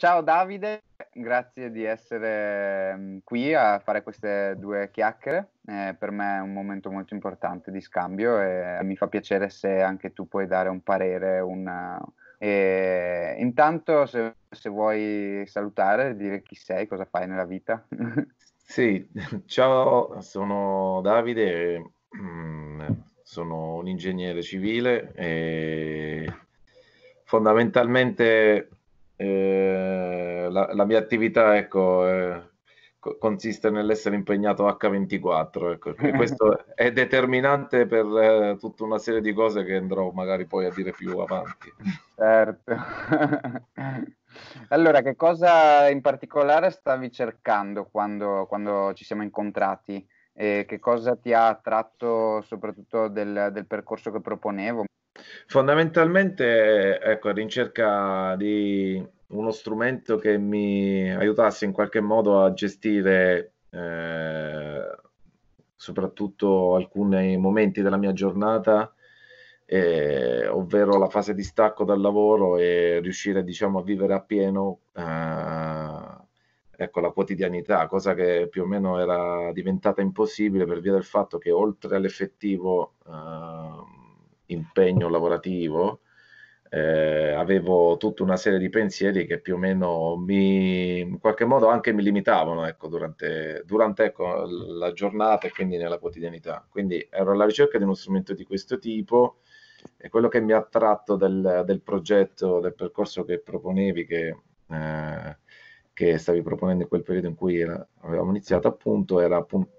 Ciao Davide, grazie di essere mm, qui a fare queste due chiacchiere. Eh, per me è un momento molto importante di scambio e mi fa piacere se anche tu puoi dare un parere. Una... Eh, e... Intanto, se, se, vuoi salutare, dire chi sei, cosa fai nella vita. sì, ciao, sono Davide, mm, sono un ingegnere civile e fondamentalmente eh, la, la, mia attività, ecco, eh, consiste nell'essere impegnato H24, ecco, eh. questo è determinante per eh, tutta una serie di cose che andrò magari poi a dire più avanti. Certo. allora, che cosa in particolare stavi cercando quando, quando ci siamo incontrati? E che cosa ti ha attratto soprattutto del, del percorso che proponevo? Fondamentalmente, ecco, ricerca di uno strumento che mi aiutasse in qualche modo a gestire eh, soprattutto alcuni momenti della mia giornata, eh, ovvero la fase di stacco dal lavoro e riuscire diciamo, a vivere appieno eh, ecco, la quotidianità, cosa che più o meno era diventata impossibile per via del fatto che oltre all'effettivo ehm, impegno lavorativo, eh, avevo tutta una serie di pensieri che più o meno mi, in qualche modo anche mi limitavano ecco, durante, durante ecco, la giornata e quindi nella quotidianità. Quindi ero alla ricerca di uno strumento di questo tipo e quello che mi ha attratto del, del progetto, del percorso che proponevi, che, eh, che, stavi proponendo in quel periodo in cui era, avevamo iniziato, appunto, era appunto,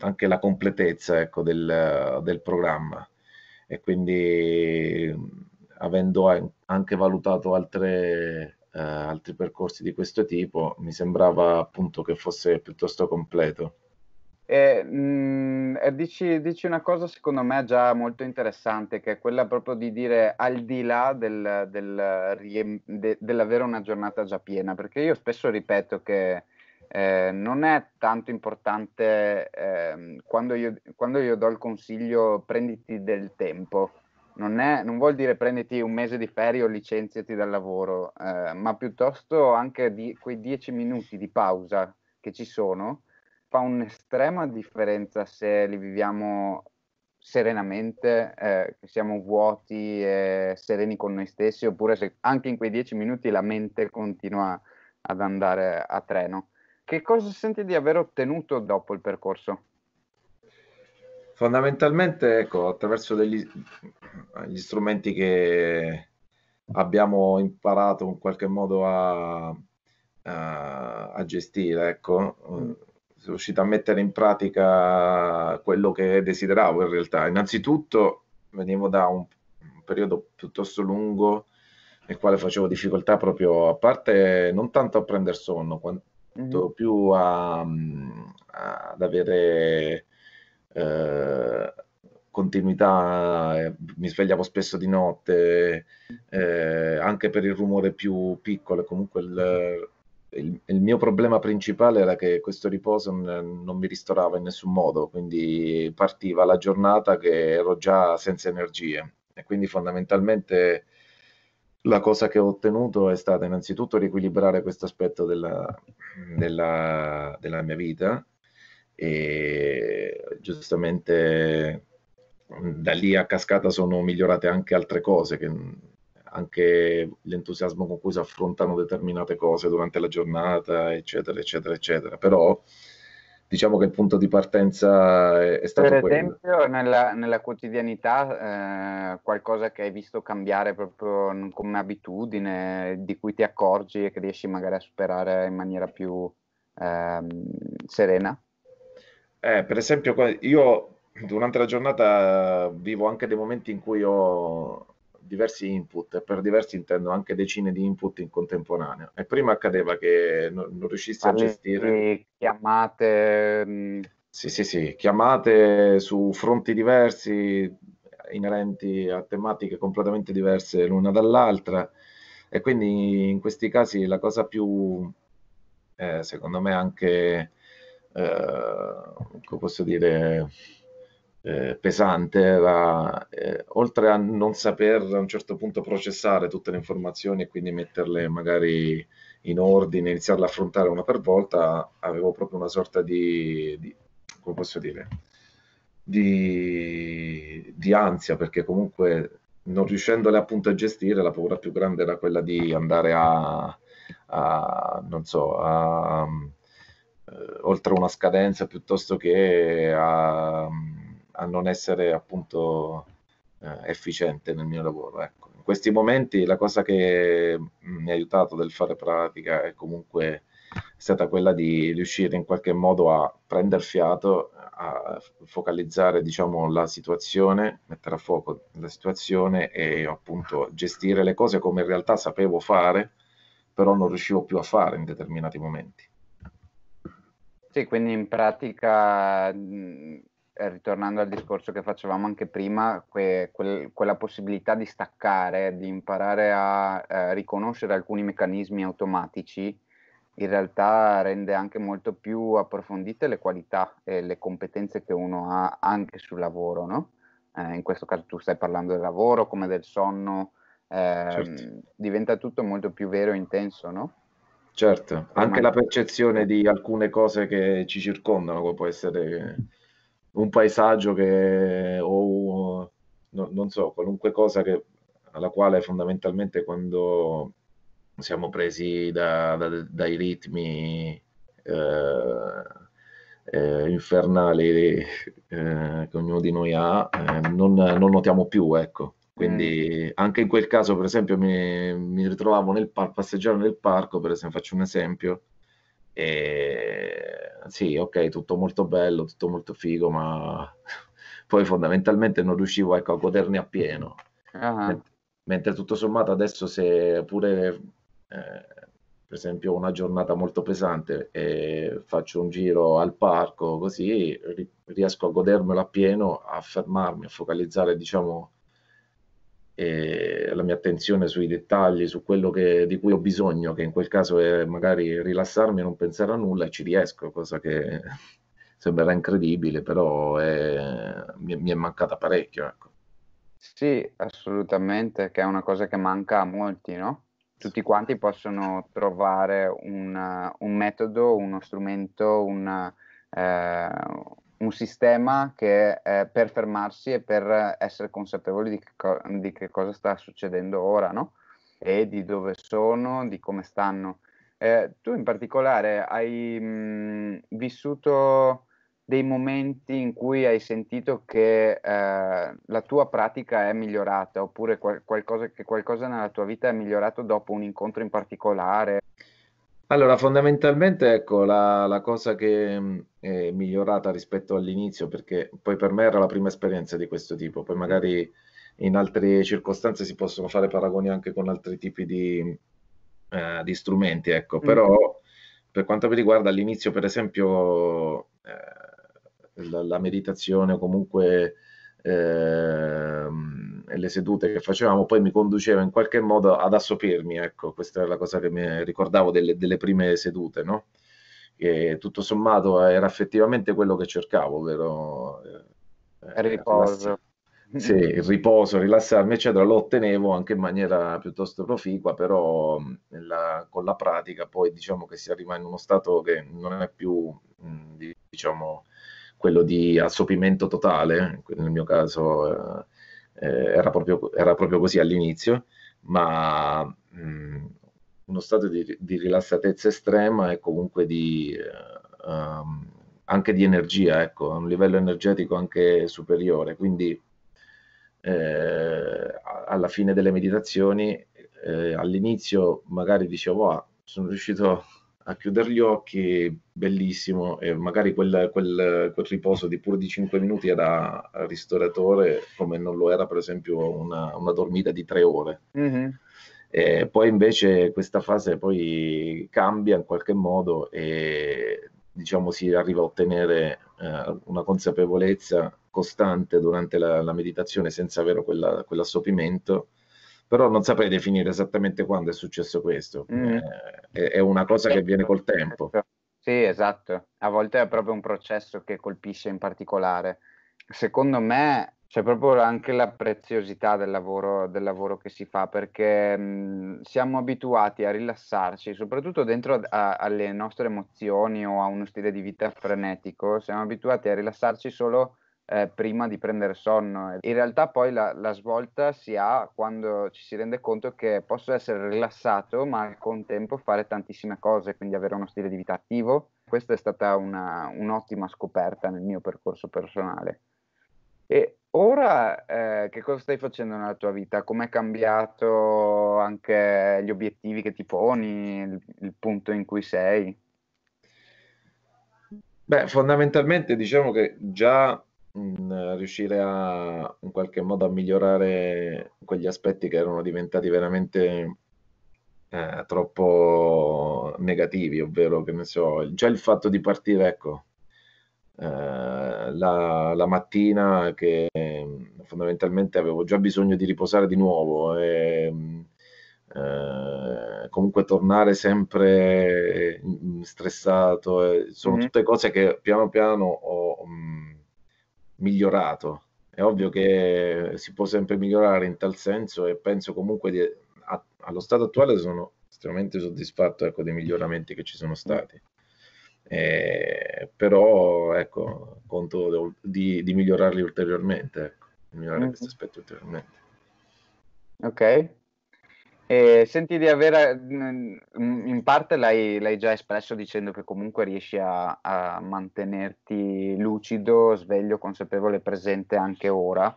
anche la completezza ecco, del, del programma. E quindi avendo anche valutato altre, eh, altri percorsi di questo tipo, mi sembrava appunto che fosse piuttosto completo. E, mh, mm, dici, dici, una cosa secondo me già molto interessante, che è quella proprio di dire al di là del, del, de, dell'avere una giornata già piena, perché io spesso ripeto che eh, non è tanto importante eh, quando, io, quando io do il consiglio prenditi del tempo, non, è, non, vuol dire prenditi un mese di ferie o licenziati dal lavoro, eh, ma piuttosto anche di quei dieci minuti di pausa che ci sono fa un'estrema differenza se li viviamo serenamente, eh, siamo vuoti e sereni con noi stessi, oppure se anche in quei dieci minuti la mente continua ad andare a treno. Che cosa senti di aver ottenuto dopo il percorso? Fondamentalmente, ecco, attraverso degli, gli strumenti che abbiamo imparato in qualche modo a, a, a gestire, ecco, mm. sono riuscito a mettere in pratica quello che desideravo in realtà. Innanzitutto venivo da un, un periodo piuttosto lungo nel quale facevo difficoltà proprio, a parte non tanto a prendere sonno, quanto mm. più a, mm, ad avere eh, continuità, eh, mi svegliavo spesso di notte, eh, anche per il rumore più piccolo, comunque il, il, il, mio problema principale era che questo riposo non, non mi ristorava in nessun modo, quindi partiva la giornata che ero già senza energie e quindi fondamentalmente la cosa che ho ottenuto è stata innanzitutto riequilibrare questo aspetto della, della, della mia vita e giustamente da lì a cascata sono migliorate anche altre cose, che, anche l'entusiasmo con cui si affrontano determinate cose durante la giornata, eccetera, eccetera, eccetera. Però diciamo che il punto di partenza è, è stato... Per esempio quello. Nella, nella, quotidianità eh, qualcosa che hai visto cambiare proprio come abitudine, di cui ti accorgi e che riesci magari a superare in maniera più eh, serena? Eh, per esempio, io durante la giornata vivo anche dei momenti in cui ho diversi input, e per diversi intendo anche decine di input in contemporanea. E prima accadeva che non, non riuscissi Parli, a gestire. Chiamate. Mm. Sì, sì, sì, chiamate su fronti diversi, inerenti a tematiche completamente diverse l'una dall'altra. E quindi in questi casi la cosa più, eh, secondo me, anche eh, come posso dire, eh, pesante era eh, oltre a non saper a un certo punto processare tutte le informazioni e quindi metterle magari in ordine, iniziarle a affrontare una per volta, avevo proprio una sorta di, di come posso dire, di, di, ansia perché comunque non riuscendole appunto a gestire la paura più grande era quella di andare a, a non so, a eh, oltre una scadenza piuttosto che a, a non essere appunto eh, efficiente nel mio lavoro. Ecco. In questi momenti la cosa che mm, mi ha aiutato del fare pratica è comunque stata quella di riuscire in qualche modo a prendere fiato, a focalizzare diciamo, la situazione, mettere a fuoco la situazione e appunto gestire le cose come in realtà sapevo fare, però non riuscivo più a fare in determinati momenti. Sì, quindi in pratica, ritornando al discorso che facevamo anche prima, que, quel, quella possibilità di staccare, di imparare a eh, riconoscere alcuni meccanismi automatici, in realtà rende anche molto più approfondite le qualità e le competenze che uno ha anche sul lavoro, no? Eh, in questo caso tu stai parlando del lavoro come del sonno, eh, certo. diventa tutto molto più vero e intenso, no? Certo, anche la percezione di alcune cose che ci circondano, come può essere un paesaggio che, o no, non so, qualunque cosa che, alla quale fondamentalmente quando siamo presi da, da, dai ritmi eh, eh, infernali eh, che ognuno di noi ha, eh, non, non notiamo più, ecco. Mm. Quindi anche in quel caso, per esempio, mi, mi ritrovavo nel par- passeggiare nel parco, per esempio, faccio un esempio. E sì, ok, tutto molto bello, tutto molto figo, ma poi fondamentalmente non riuscivo ecco, a goderne appieno. Ah. Mentre, mentre tutto sommato adesso se pure eh, per esempio una giornata molto pesante e faccio un giro al parco così ri- riesco a godermelo appieno, a fermarmi, a focalizzare diciamo e la mia attenzione sui dettagli, su quello che, di cui ho bisogno, che in quel caso è magari rilassarmi e non pensare a nulla, e ci riesco, cosa che sembrerà incredibile, però è, mi, mi, è mancata parecchio. Ecco. Sì, assolutamente, che è una cosa che manca a molti, no? Tutti quanti possono trovare un, un metodo, uno strumento, un, eh, un sistema che eh, per fermarsi e per essere consapevoli di che, co- di che cosa sta succedendo ora, no? E di dove sono, di come stanno. Eh, tu in particolare hai mh, vissuto dei momenti in cui hai sentito che eh, la tua pratica è migliorata oppure qual- qualcosa, che qualcosa nella tua vita è migliorato dopo un incontro in particolare? Allora, fondamentalmente, ecco, la, la cosa che mh, mm, è migliorata rispetto all'inizio, perché poi per me era la prima esperienza di questo tipo, poi mm. magari in altre circostanze si possono fare paragoni anche con altri tipi di, eh, di strumenti, ecco, mm. però mm-hmm. per quanto mi riguarda all'inizio, per esempio, eh, la, la, meditazione o comunque Ehm, e le sedute che facevamo poi mi conduceva in qualche modo ad assopirmi, ecco, questa era la cosa che mi ricordavo delle, delle prime sedute, no? Che tutto sommato era effettivamente quello che cercavo, ovvero... Eh, eh riposo. Sì, il riposo, rilassarmi, eccetera, lo ottenevo anche in maniera piuttosto proficua, però la, con la pratica poi diciamo che si arriva in uno stato che non è più, diciamo, quello di assopimento totale, nel mio caso eh, eh era, proprio, era, proprio, così all'inizio, ma mh, mm, uno stato di, di, rilassatezza estrema e comunque di, eh, um, anche di energia, ecco, a un livello energetico anche superiore. Quindi eh, alla fine delle meditazioni, eh, all'inizio magari dicevo, ah, sono riuscito a chiudere gli occhi, bellissimo, e magari quel, quel, quel riposo di pure di 5 minuti era ristoratore, come non lo era per esempio una, una dormita di 3 ore. Mm-hmm. E poi invece questa fase poi cambia in qualche modo e diciamo si arriva a ottenere eh, una consapevolezza costante durante la, la meditazione senza avere quella, quell'assopimento però non saprei definire esattamente quando è successo questo, mm. eh, è, una cosa che avviene col tempo. Sì, esatto, a volte è proprio un processo che colpisce in particolare. Secondo me c'è proprio anche la preziosità del lavoro, del lavoro che si fa perché mh, mm, siamo abituati a rilassarci, soprattutto dentro a, a, alle nostre emozioni o a uno stile di vita frenetico, siamo abituati a rilassarci solo eh, prima di prendere sonno. In realtà poi la, la, svolta si ha quando ci si rende conto che posso essere rilassato ma al contempo fare tantissime cose, quindi avere uno stile di vita attivo. Questa è stata una, un'ottima scoperta nel mio percorso personale. E ora eh, che cosa stai facendo nella tua vita? Com'è cambiato anche gli obiettivi che ti poni, il, il punto in cui sei? Beh, fondamentalmente diciamo che già Mm, riuscire a in qualche modo a migliorare quegli aspetti che erano diventati veramente eh, troppo negativi, ovvero che ne so, già il fatto di partire, ecco, eh, la, la, mattina che mm, fondamentalmente avevo già bisogno di riposare di nuovo e mm, eh, comunque tornare sempre stressato, sono mm-hmm. tutte cose che piano piano ho migliorato. È ovvio che si può sempre migliorare in tal senso e penso comunque di, a, allo stato attuale sono estremamente soddisfatto ecco, dei miglioramenti che ci sono stati. Eh, però ecco, conto di, di migliorarli ulteriormente, ecco, migliorare mm-hmm. questo aspetto ulteriormente. Ok, e senti di avere, mm, in parte l'hai, l'hai, già espresso dicendo che comunque riesci a, a, mantenerti lucido, sveglio, consapevole, presente anche ora.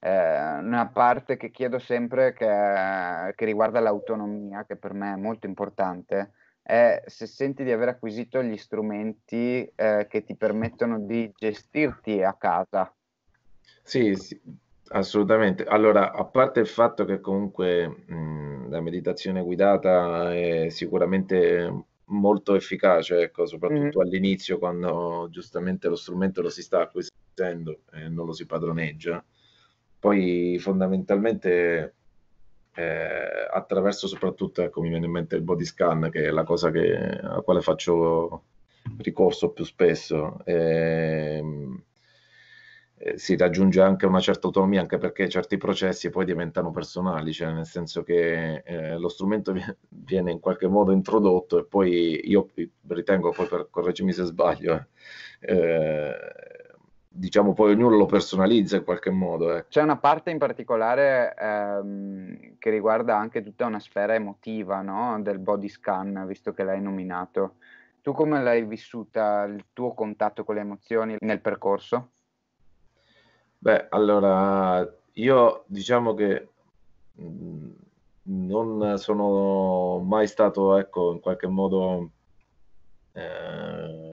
Eh, una parte che chiedo sempre che, che, riguarda l'autonomia, che per me è molto importante, è se senti di aver acquisito gli strumenti eh, che ti permettono di gestirti a casa. Sì, sì assolutamente. Allora, a parte il fatto che comunque... Mh, mm, la meditazione guidata è sicuramente molto efficace, ecco, soprattutto mm. all'inizio quando giustamente lo strumento lo si sta acquisendo e non lo si padroneggia. Poi fondamentalmente eh, attraverso soprattutto, ecco, mi viene in mente il body scan, che è la cosa che, a quale faccio ricorso più spesso. Eh, si raggiunge anche una certa autonomia, anche perché certi processi poi diventano personali, cioè nel senso che eh, lo strumento viene in qualche modo introdotto e poi io ritengo, poi per correggimi se sbaglio, eh, eh, diciamo poi ognuno lo personalizza in qualche modo. Eh. C'è una parte in particolare ehm, che riguarda anche tutta una sfera emotiva no? del body scan, visto che l'hai nominato. Tu come l'hai vissuta il tuo contatto con le emozioni nel percorso? Beh, allora io diciamo che mm, non sono mai stato, ecco, in qualche modo, eh,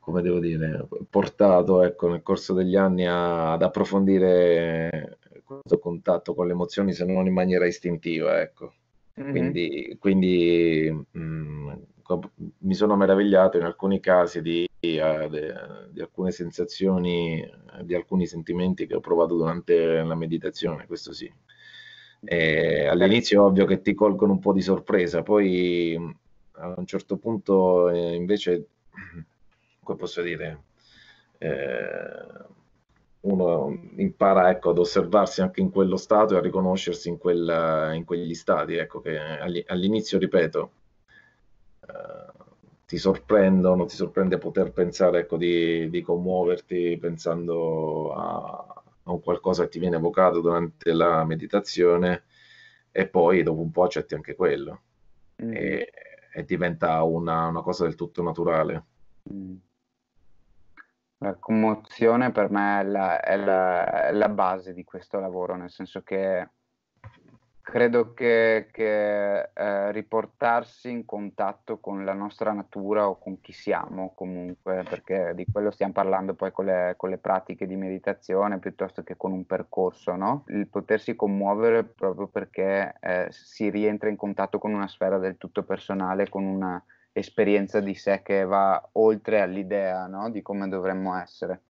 come devo dire, portato, ecco, nel corso degli anni a, ad approfondire questo contatto con le emozioni se non in maniera istintiva, ecco. Mm-hmm. Quindi, quindi mh, mm, mi sono meravigliato in alcuni casi di eh, di alcune sensazioni, eh, di alcuni sentimenti che ho provato durante la meditazione, questo sì. E all'inizio è ovvio che ti colgono un po' di sorpresa, poi mm, a un certo punto eh, invece, come posso dire, eh, uno impara ecco, ad osservarsi anche in quello stato e a riconoscersi in, quella, in quegli stati, ecco, che all'inizio, ripeto, eh, ti sorprendono, ti sorprende poter pensare ecco, di, di commuoverti pensando a, a qualcosa che ti viene evocato durante la meditazione e poi dopo un po' accetti anche quello mm. e, e, diventa una, una, cosa del tutto naturale. Mm. La commozione per me è la, è, la, è la base di questo lavoro, nel senso che credo che, che eh, riportarsi in contatto con la nostra natura o con chi siamo comunque, perché di quello stiamo parlando poi con le, con le pratiche di meditazione piuttosto che con un percorso, no? Il potersi commuovere proprio perché eh, si rientra in contatto con una sfera del tutto personale, con una esperienza di sé che va oltre all'idea no? di come dovremmo essere.